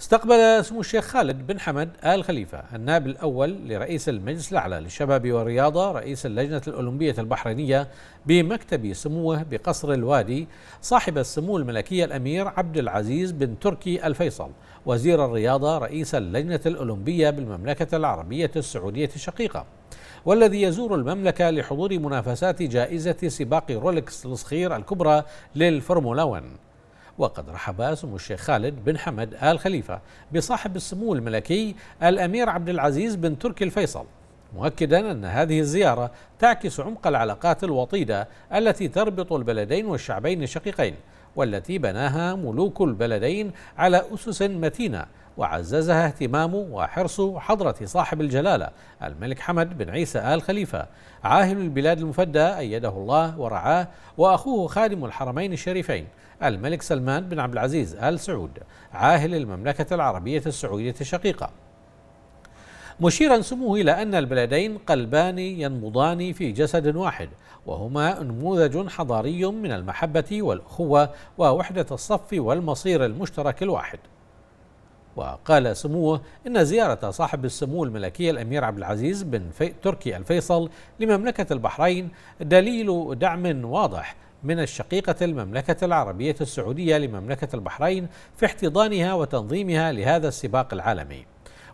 استقبل سمو الشيخ خالد بن حمد آل خليفة النائب الأول لرئيس المجلس الأعلى للشباب والرياضة رئيس اللجنة الأولمبية البحرينية بمكتب سموه بقصر الوادي صاحب السمو الملكية الأمير عبد العزيز بن تركي الفيصل وزير الرياضة رئيس اللجنة الأولمبية بالمملكة العربية السعودية الشقيقة والذي يزور المملكة لحضور منافسات جائزة سباق رولكس الصغير الكبرى للفورمولا 1 وقد رحب سمو الشيخ خالد بن حمد آل خليفة بصاحب السمو الملكي الأمير عبد العزيز بن تركي الفيصل مؤكدا أن هذه الزيارة تعكس عمق العلاقات الوطيدة التي تربط البلدين والشعبين الشقيقين والتي بناها ملوك البلدين على أسس متينة وعززها اهتمامه وحرصه حضرة صاحب الجلالة الملك حمد بن عيسى آل خليفة عاهل البلاد المفدى أيده الله ورعاه وأخوه خادم الحرمين الشريفين الملك سلمان بن عبد العزيز آل سعود عاهل المملكة العربية السعودية الشقيقة مشيرا سموه إلى أن البلدين قلبان ينبضان في جسد واحد وهما نموذج حضاري من المحبة والأخوة ووحدة الصف والمصير المشترك الواحد وقال سموه إن زيارة صاحب السمو الملكي الأمير عبد العزيز بن في تركي الفيصل لمملكة البحرين دليل دعم واضح من الشقيقة المملكة العربية السعودية لمملكة البحرين في احتضانها وتنظيمها لهذا السباق العالمي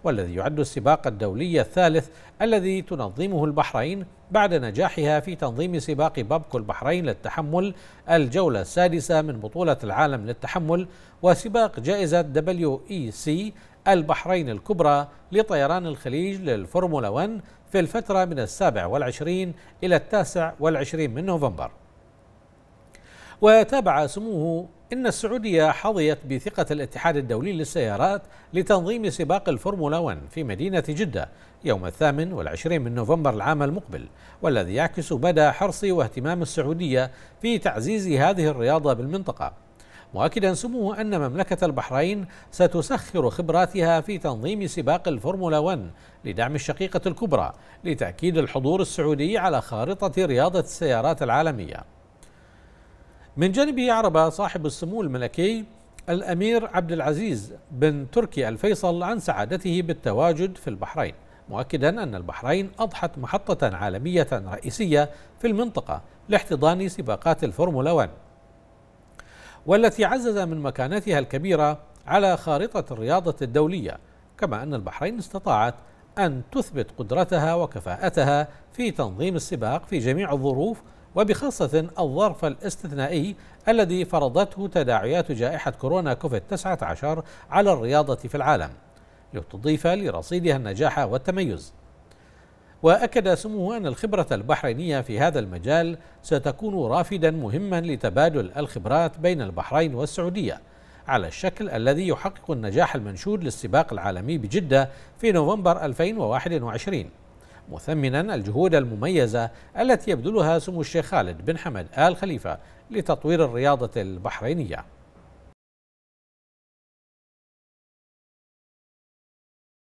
والذي يعد السباق الدولي الثالث الذي تنظمه البحرين بعد نجاحها في تنظيم سباق بابكو البحرين للتحمل الجولة السادسة من بطولة العالم للتحمل وسباق جائزة WEC البحرين الكبرى لطيران الخليج للفورمولا 1 في الفترة من السابع والعشرين إلى التاسع والعشرين من نوفمبر وتابع سموه إن السعودية حظيت بثقة الاتحاد الدولي للسيارات لتنظيم سباق الفورمولا 1 في مدينة جدة يوم الثامن والعشرين من نوفمبر العام المقبل والذي يعكس مدى حرص واهتمام السعودية في تعزيز هذه الرياضة بالمنطقة مؤكدا سموه أن مملكة البحرين ستسخر خبراتها في تنظيم سباق الفورمولا 1 لدعم الشقيقة الكبرى لتأكيد الحضور السعودي على خارطة رياضة السيارات العالمية من جانبه عرب صاحب السمو الملكي الأمير عبد العزيز بن تركي الفيصل عن سعادته بالتواجد في البحرين مؤكدا أن البحرين أضحت محطة عالمية رئيسية في المنطقة لاحتضان سباقات الفورمولا 1 والتي عزز من مكانتها الكبيرة على خارطة الرياضة الدولية كما أن البحرين استطاعت أن تثبت قدرتها وكفاءتها في تنظيم السباق في جميع الظروف وبخاصة الظرف الاستثنائي الذي فرضته تداعيات جائحة كورونا كوفيد 19 على الرياضة في العالم لتضيف لرصيدها النجاح والتميز وأكد سموه أن الخبرة البحرينية في هذا المجال ستكون رافدا مهما لتبادل الخبرات بين البحرين والسعودية على الشكل الذي يحقق النجاح المنشود للسباق العالمي بجدة في نوفمبر 2021 مثمنا الجهود المميزة التي يبذلها سمو الشيخ خالد بن حمد آل خليفة لتطوير الرياضة البحرينية